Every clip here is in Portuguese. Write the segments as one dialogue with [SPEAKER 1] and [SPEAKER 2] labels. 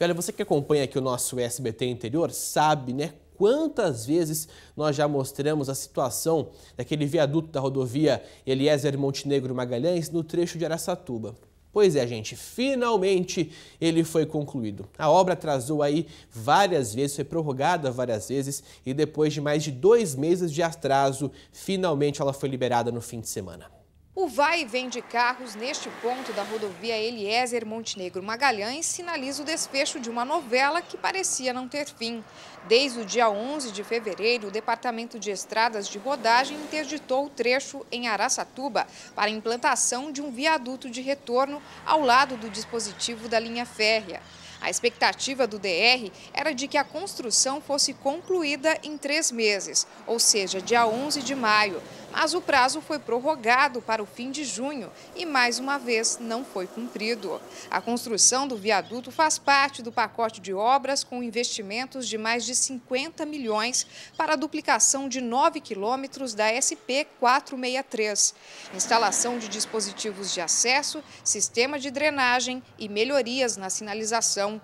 [SPEAKER 1] E olha, você que acompanha aqui o nosso SBT interior sabe, né? Quantas vezes nós já mostramos a situação daquele viaduto da rodovia Eliezer Montenegro Magalhães no trecho de Araçatuba. Pois é, gente, finalmente ele foi concluído. A obra atrasou aí várias vezes, foi prorrogada várias vezes e depois de mais de dois meses de atraso, finalmente ela foi liberada no fim de semana.
[SPEAKER 2] O vai e vem de carros neste ponto da rodovia Eliezer Montenegro Magalhães sinaliza o desfecho de uma novela que parecia não ter fim. Desde o dia 11 de fevereiro, o Departamento de Estradas de Rodagem interditou o trecho em Araçatuba para implantação de um viaduto de retorno ao lado do dispositivo da linha férrea. A expectativa do DR era de que a construção fosse concluída em três meses, ou seja, dia 11 de maio mas o prazo foi prorrogado para o fim de junho e mais uma vez não foi cumprido. A construção do viaduto faz parte do pacote de obras com investimentos de mais de 50 milhões para a duplicação de 9 quilômetros da SP 463, instalação de dispositivos de acesso, sistema de drenagem e melhorias na sinalização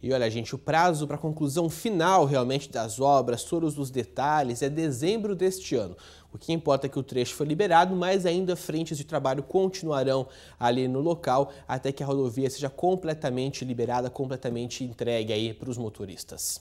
[SPEAKER 1] e olha, gente, o prazo para a conclusão final realmente das obras, todos os detalhes, é dezembro deste ano. O que importa é que o trecho foi liberado, mas ainda frentes de trabalho continuarão ali no local até que a rodovia seja completamente liberada, completamente entregue aí para os motoristas.